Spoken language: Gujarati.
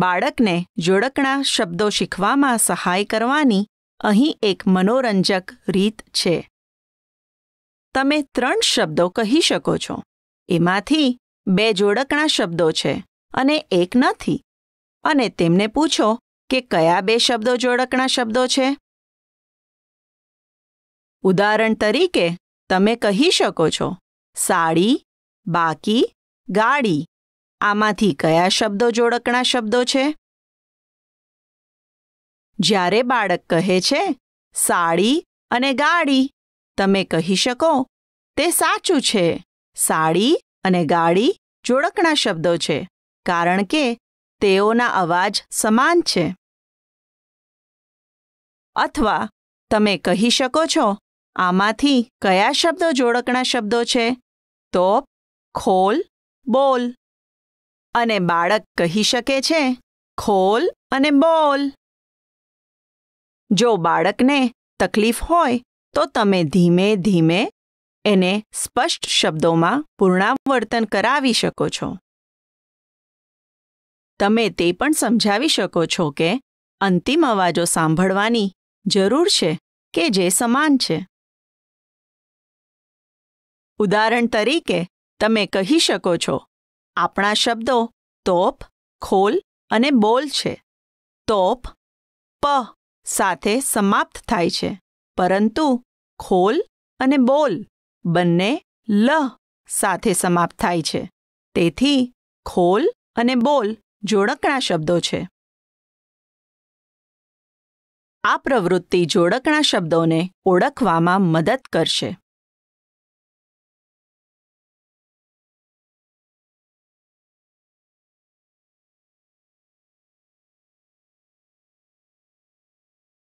બાળકને જોડકણા શબ્દો શીખવામાં સહાય કરવાની અહીં એક મનોરંજક રીત છે તમે ત્રણ શબ્દો કહી શકો છો એમાંથી બે જોડકણા શબ્દો છે અને એક નથી અને તેમને પૂછો કે કયા બે શબ્દો જોડકણા શબ્દો છે ઉદાહરણ તરીકે તમે કહી શકો છો સાડી બાકી ગાડી આમાંથી કયા શબ્દો જોડકણા શબ્દો છે જ્યારે બાળક કહે છે સાડી અને ગાડી તમે કહી શકો તે સાચું છે સાડી અને ગાડી જોડકણા શબ્દો છે કારણ કે તેઓના અવાજ સમાન છે અથવા તમે કહી શકો છો આમાંથી કયા શબ્દો જોડકણા શબ્દો છે તોપ ખોલ બોલ અને બાળક કહી શકે છે ખોલ અને બોલ જો બાળકને તકલીફ હોય તો તમે ધીમે ધીમે એને સ્પષ્ટ શબ્દોમાં પૂર્ણાવર્તન કરાવી શકો છો તમે તે પણ સમજાવી શકો છો કે અંતિમ અવાજો સાંભળવાની જરૂર છે કે જે સમાન છે ઉદાહરણ તરીકે તમે કહી શકો છો આપણા શબ્દો તોપ ખોલ અને બોલ છે તોપ પ સાથે સમાપ્ત થાય છે પરંતુ ખોલ અને બોલ બંને લ સાથે સમાપ્ત થાય છે તેથી ખોલ અને બોલ જોડકણા શબ્દો છે આ પ્રવૃત્તિ જોડકણા શબ્દોને ઓળખવામાં મદદ કરશે